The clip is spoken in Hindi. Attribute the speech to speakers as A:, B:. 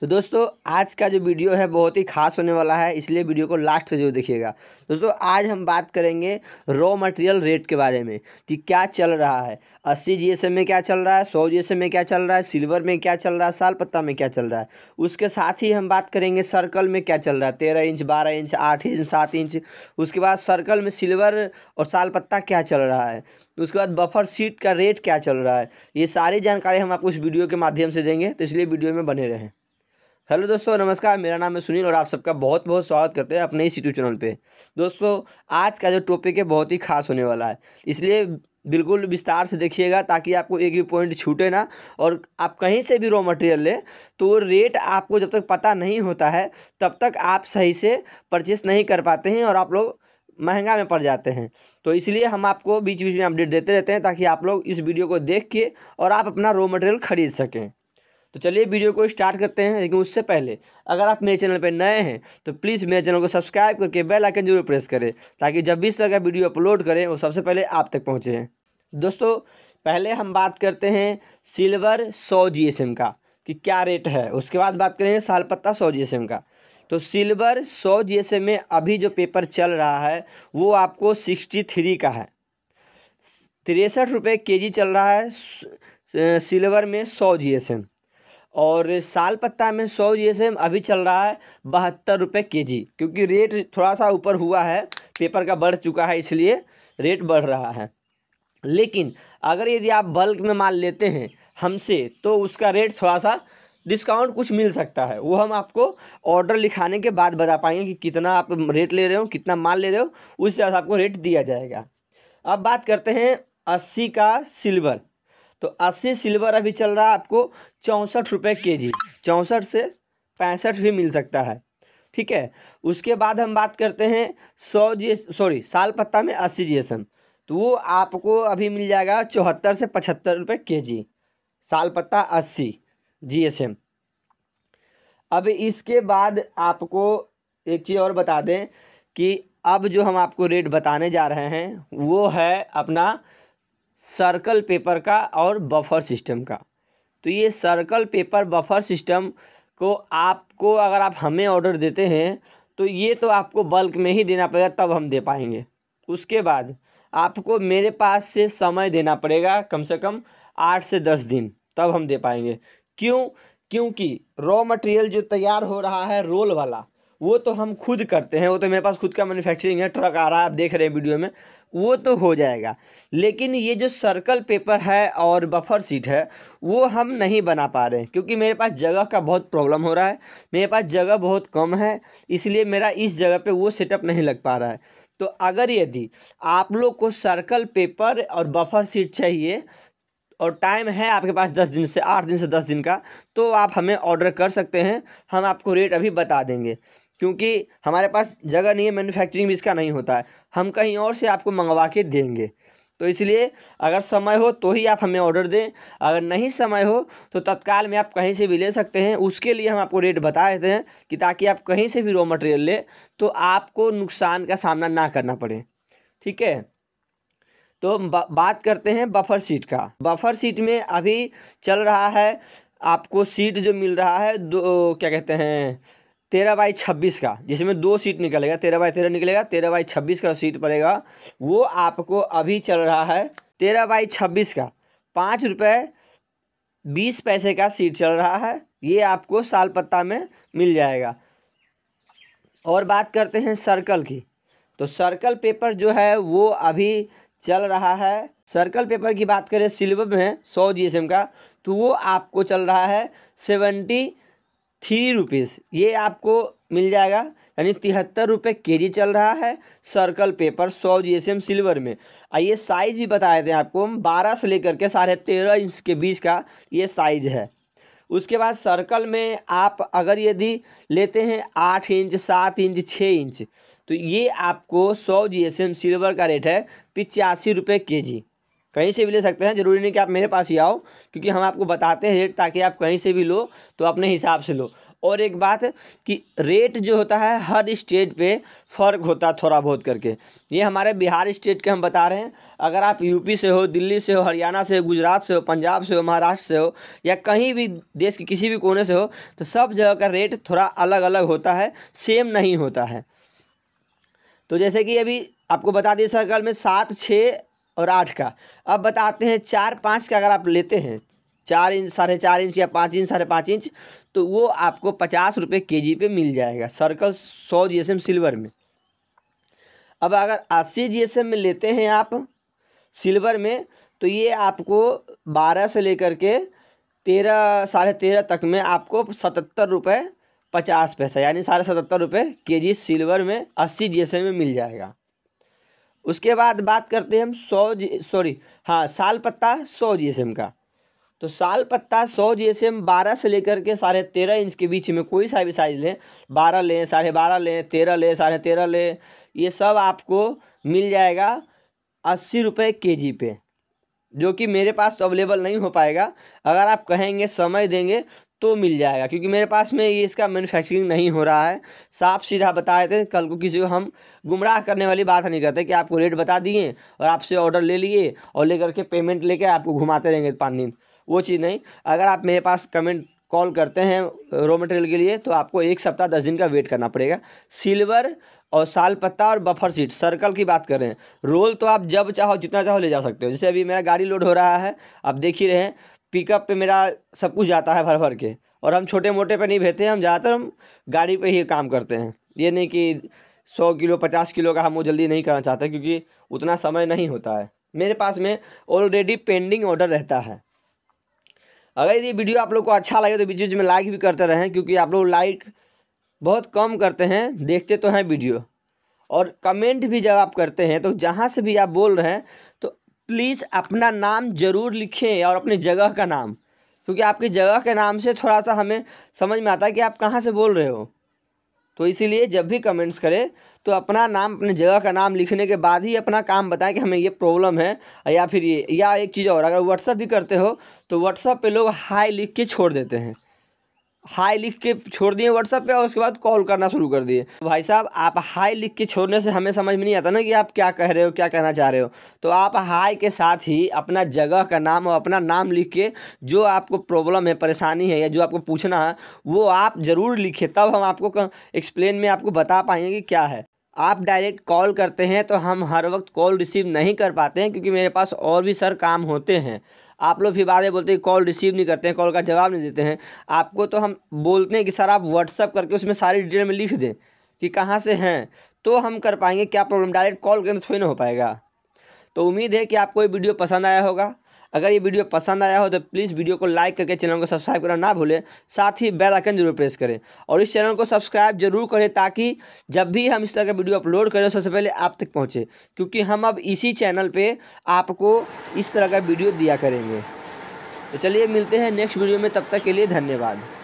A: तो दोस्तों आज का जो वीडियो है बहुत ही खास होने वाला है इसलिए वीडियो को लास्ट से जो देखिएगा दोस्तों आज हम बात करेंगे रॉ मटेरियल रेट के बारे में कि क्या चल रहा है अस्सी जी में क्या चल रहा है सौ जी में क्या चल रहा है सिल्वर में क्या चल रहा है साल पत्ता में क्या चल रहा है उसके साथ ही हम बात करेंगे सर्कल में क्या चल रहा है तेरह इंच बारह इंच आठ इंच सात इंच उसके बाद सर्कल में सिल्वर और साल पत्ता क्या चल रहा है उसके बाद बफर सीट का रेट क्या चल रहा है ये सारी जानकारी हम आपको इस वीडियो के माध्यम से देंगे तो इसलिए वीडियो में बने रहें हेलो दोस्तों नमस्कार मेरा नाम है सुनील और आप सबका बहुत बहुत स्वागत करते हैं अपने इस यूट्यूब चैनल पे दोस्तों आज का जो टॉपिक है बहुत ही खास होने वाला है इसलिए बिल्कुल विस्तार से देखिएगा ताकि आपको एक भी पॉइंट छूटे ना और आप कहीं से भी रॉ मटेरियल लें तो रेट आपको जब तक पता नहीं होता है तब तक आप सही से परचेस नहीं कर पाते हैं और आप लोग महंगा में पड़ जाते हैं तो इसलिए हम आपको बीच बीच में अपडेट देते रहते हैं ताकि आप लोग इस वीडियो को देख के और आप अपना रॉ मटेरियल ख़रीद सकें तो चलिए वीडियो को स्टार्ट करते हैं लेकिन उससे पहले अगर आप मेरे चैनल पर नए हैं तो प्लीज़ मेरे चैनल को सब्सक्राइब करके बेल आइकन जरूर प्रेस करें ताकि जब भी इस तरह का वीडियो अपलोड करें वो सबसे पहले आप तक पहुँचे दोस्तों पहले हम बात करते हैं सिल्वर सौ जी का कि क्या रेट है उसके बाद बात करें सालपत्ता सौ जी का तो सिल्वर सौ जी में अभी जो पेपर चल रहा है वो आपको सिक्सटी थ्री का है तिरसठ रुपये के जी चल रहा है सिल्वर में सौ जी एस एम और साल पत्ता में सौ जैसे अभी चल रहा है बहत्तर रुपये के जी क्योंकि रेट थोड़ा सा ऊपर हुआ है पेपर का बढ़ चुका है इसलिए रेट बढ़ रहा है लेकिन अगर यदि आप बल्क में माल लेते हैं हमसे तो उसका रेट थोड़ा सा डिस्काउंट कुछ मिल सकता है वो हम आपको ऑर्डर लिखाने के बाद बता पाएंगे कि कितना आप रेट ले रहे हो कितना माल ले रहे हो उस हिसाब से आपको रेट दिया जाएगा अब बात करते हैं अस्सी का सिल्वर तो अस्सी सिल्वर अभी चल रहा है आपको चौंसठ रुपये के जी चौंसठ से पैंसठ भी मिल सकता है ठीक है उसके बाद हम बात करते हैं सौ जी सॉरी साल पत्ता में अस्सी जी तो वो आपको अभी मिल जाएगा चौहत्तर से पचहत्तर रुपये के जी साल पत्ता अस्सी जी एस एम अब इसके बाद आपको एक चीज़ और बता दें कि अब जो हम आपको रेट बताने जा रहे हैं वो है अपना सर्कल पेपर का और बफर सिस्टम का तो ये सर्कल पेपर बफर सिस्टम को आपको अगर आप हमें ऑर्डर देते हैं तो ये तो आपको बल्क में ही देना पड़ेगा तब हम दे पाएंगे उसके बाद आपको मेरे पास से समय देना पड़ेगा कम से कम आठ से दस दिन तब हम दे पाएंगे क्यों क्योंकि रॉ मटेरियल जो तैयार हो रहा है रोल वाला वो तो हम खुद करते हैं वो तो मेरे पास खुद का मैन्युफैक्चरिंग है ट्रक आ रहा है आप देख रहे हैं वीडियो में वो तो हो जाएगा लेकिन ये जो सर्कल पेपर है और बफर सीट है वो हम नहीं बना पा रहे हैं क्योंकि मेरे पास जगह का बहुत प्रॉब्लम हो रहा है मेरे पास जगह बहुत कम है इसलिए मेरा इस जगह पे वो सेटअप नहीं लग पा रहा है तो अगर यदि आप लोग को सर्कल पेपर और बफर सीट चाहिए और टाइम है आपके पास दस दिन से आठ दिन से दस दिन का तो आप हमें ऑर्डर कर सकते हैं हम आपको रेट अभी बता देंगे क्योंकि हमारे पास जगह नहीं है मैन्युफैक्चरिंग भी इसका नहीं होता है हम कहीं और से आपको मंगवा के देंगे तो इसलिए अगर समय हो तो ही आप हमें ऑर्डर दें अगर नहीं समय हो तो तत्काल में आप कहीं से भी ले सकते हैं उसके लिए हम आपको रेट बता देते हैं कि ताकि आप कहीं से भी रॉ मटेरियल लें तो आपको नुकसान का सामना ना करना पड़े ठीक है तो बा, बात करते हैं बफर सीट का बफर सीट में अभी चल रहा है आपको सीट जो मिल रहा है दो क्या कहते हैं तेरह बाई छब्बीस का जिसमें दो सीट निकलेगा तेरह बाई तेरह निकलेगा तेरह बाई छब्बीस का सीट पड़ेगा वो आपको अभी चल रहा है तेरह बाई छब्बीस का पाँच रुपये बीस पैसे का सीट चल रहा है ये आपको साल पत्ता में मिल जाएगा और बात करते हैं सर्कल की तो सर्कल पेपर जो है वो अभी चल रहा है सर्कल पेपर की बात करें सिल्वर में सौ जी का तो वो आपको चल रहा है सेवेंटी थ्री रुपीज़ ये आपको मिल जाएगा यानी तिहत्तर रुपये के जी चल रहा है सर्कल पेपर सौ जी एस एम सिल्वर में और ये साइज़ भी बताए थे आपको हम बारह से लेकर के साढ़े तेरह इंच के बीच का ये साइज़ है उसके बाद सर्कल में आप अगर यदि लेते हैं आठ इंच सात इंच छः इंच तो ये आपको सौ जी एस एम सिल्वर का रेट है पिचासी रुपये के जी कहीं से भी ले सकते हैं ज़रूरी नहीं कि आप मेरे पास ही आओ क्योंकि हम आपको बताते हैं रेट ताकि आप कहीं से भी लो तो अपने हिसाब से लो और एक बात कि रेट जो होता है हर स्टेट पे फ़र्क होता है थोड़ा बहुत करके ये हमारे बिहार स्टेट के हम बता रहे हैं अगर आप यूपी से हो दिल्ली से हो हरियाणा से हो गुजरात से हो पंजाब से हो महाराष्ट्र से हो या कहीं भी देश के किसी भी कोने से हो तो सब जगह का रेट थोड़ा अलग अलग होता है सेम नहीं होता है तो जैसे कि अभी आपको बता दिए सर्कल में सात छः और आठ का अब बताते हैं चार पाँच का अगर आप लेते हैं चार इंच साढ़े चार इंच या पाँच इंच साढ़े पाँच इंच तो वो आपको पचास रुपये के जी पे मिल जाएगा सर्कल सौ जी एस एम सिल्वर में अब अगर अस्सी जी एस एम में लेते हैं आप सिल्वर में तो ये आपको बारह से लेकर के तेरह साढ़े तेरह तक में आपको सतहत्तर रुपये पचास पैसा यानी साढ़े सतहत्तर रुपये के जी सिल्वर में अस्सी जी एस एम में मिल जाएगा उसके बाद बात करते हैं हम सौ सॉरी हाँ साल पत्ता सौ जी का तो साल पत्ता सौ जी एस एम बारह से लेकर के साढ़े तेरह इंच के बीच में कोई सा भी साइज लें बारह लें साढ़े बारह लें तेरह लें साढ़े तेरह लें ये सब आपको मिल जाएगा अस्सी रुपये के जी पे जो कि मेरे पास तो अवेलेबल नहीं हो पाएगा अगर आप कहेंगे समय देंगे तो मिल जाएगा क्योंकि मेरे पास में ये इसका मैन्युफैक्चरिंग नहीं हो रहा है साफ सीधा बताए थे कल को किसी को हम गुमराह करने वाली बात नहीं करते कि आपको रेट बता दिए और आपसे ऑर्डर ले लिए और लेकर के पेमेंट लेकर आपको घुमाते रहेंगे पाँच दिन वो चीज़ नहीं अगर आप मेरे पास कमेंट कॉल करते हैं रॉ मटेरियल के लिए तो आपको एक सप्ताह दस दिन का वेट करना पड़ेगा सिल्वर और साल पत्ता और बफर सीट सर्कल की बात कर रहे हैं रोल तो आप जब चाहो जितना चाहो ले जा सकते हो जैसे अभी मेरा गाड़ी लोड हो रहा है आप देख ही रहे हैं पिकअप पे मेरा सब कुछ जाता है भर भर के और हम छोटे मोटे पे नहीं भेजते हैं हम ज़्यादातर हम गाड़ी पे ही काम करते हैं ये नहीं कि सौ किलो पचास किलो का हम वो जल्दी नहीं करना चाहते क्योंकि उतना समय नहीं होता है मेरे पास में ऑलरेडी पेंडिंग ऑर्डर रहता है अगर ये वीडियो आप लोग को अच्छा लगे तो बीच बीच में लाइक भी करते रहें क्योंकि आप लोग लाइक बहुत कम करते हैं देखते तो हैं वीडियो और कमेंट भी जब आप करते हैं तो जहाँ से भी आप बोल रहे हैं प्लीज़ अपना नाम ज़रूर लिखें और अपनी जगह का नाम क्योंकि आपकी जगह के नाम से थोड़ा सा हमें समझ में आता है कि आप कहाँ से बोल रहे हो तो इसीलिए जब भी कमेंट्स करें तो अपना नाम अपने जगह का नाम लिखने के बाद ही अपना काम बताएं कि हमें ये प्रॉब्लम है या फिर ये या एक चीज़ और अगर व्हाट्सअप भी करते हो तो व्हाट्सअप पे लोग हाई लिख के छोड़ देते हैं हाई लिख के छोड़ दिए व्हाट्सअप पे और उसके बाद कॉल करना शुरू कर दिए भाई साहब आप हाई लिख के छोड़ने से हमें समझ में नहीं आता ना कि आप क्या कह रहे हो क्या कहना चाह रहे हो तो आप हाई के साथ ही अपना जगह का नाम और अपना नाम लिख के जो आपको प्रॉब्लम है परेशानी है या जो आपको पूछना है वो आप ज़रूर लिखें तब हम आपको एक्सप्लेन में आपको बता पाएंगे कि क्या है आप डायरेक्ट कॉल करते हैं तो हम हर वक्त कॉल रिसीव नहीं कर पाते हैं क्योंकि मेरे पास और भी सर काम होते हैं आप लोग फिर बाद में बोलते हैं कॉल रिसीव नहीं करते हैं कॉल का जवाब नहीं देते हैं आपको तो हम बोलते हैं कि सर आप व्हाट्सअप करके उसमें सारी डिटेल में लिख दें कि कहाँ से हैं तो हम कर पाएंगे क्या प्रॉब्लम डायरेक्ट कॉल करें तो थोड़ी ना हो पाएगा तो उम्मीद है कि आपको ये वीडियो पसंद आया होगा अगर ये वीडियो पसंद आया हो तो प्लीज़ वीडियो को लाइक करके चैनल को सब्सक्राइब करना ना भूलें साथ ही बेल आइकन जरूर प्रेस करें और इस चैनल को सब्सक्राइब जरूर करें ताकि जब भी हम इस तरह का वीडियो अपलोड करें सबसे पहले आप तक पहुँचे क्योंकि हम अब इसी चैनल पर आपको इस तरह का वीडियो दिया करेंगे तो चलिए मिलते हैं नेक्स्ट वीडियो में तब तक के लिए धन्यवाद